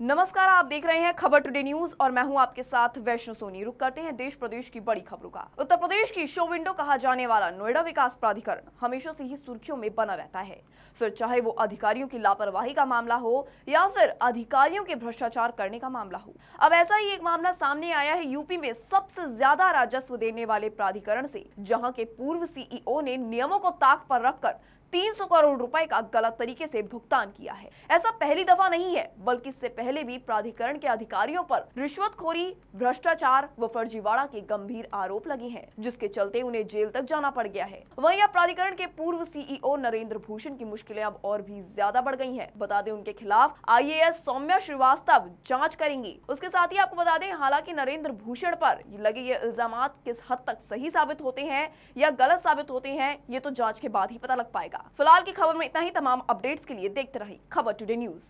नमस्कार आप देख रहे हैं खबर टुडे न्यूज और मैं हूं आपके साथ वैष्णो सोनी रुक करते हैं देश प्रदेश की बड़ी खबरों का उत्तर प्रदेश की शो विंडो कहा जाने वाला नोएडा विकास प्राधिकरण हमेशा से ही सुर्खियों में बना रहता है फिर चाहे वो अधिकारियों की लापरवाही का मामला हो या फिर अधिकारियों के भ्रष्टाचार करने का मामला हो अब ऐसा ही एक मामला सामने आया है यूपी में सबसे ज्यादा राजस्व देने वाले प्राधिकरण से जहाँ के पूर्व सीईओ e ने नियमों को ताक पर रखकर 300 करोड़ रुपए का गलत तरीके से भुगतान किया है ऐसा पहली दफा नहीं है बल्कि इससे पहले भी प्राधिकरण के अधिकारियों पर रिश्वतखोरी भ्रष्टाचार व फर्जीवाड़ा के गंभीर आरोप लगे हैं जिसके चलते उन्हें जेल तक जाना पड़ गया है वहीं अब प्राधिकरण के पूर्व सीईओ e नरेंद्र भूषण की मुश्किलें अब और भी ज्यादा बढ़ गई है बता दें उनके खिलाफ आई सौम्या श्रीवास्तव जाँच करेंगी उसके साथ ही आपको बता दें हालांकि नरेंद्र भूषण आरोप लगे ये इल्जाम किस हद तक सही साबित होते हैं या गलत साबित होते हैं ये तो जाँच के बाद ही पता लग पाएगा फिलहाल की खबर में इतना ही तमाम अपडेट्स के लिए देखते रहिए खबर टुडे न्यूज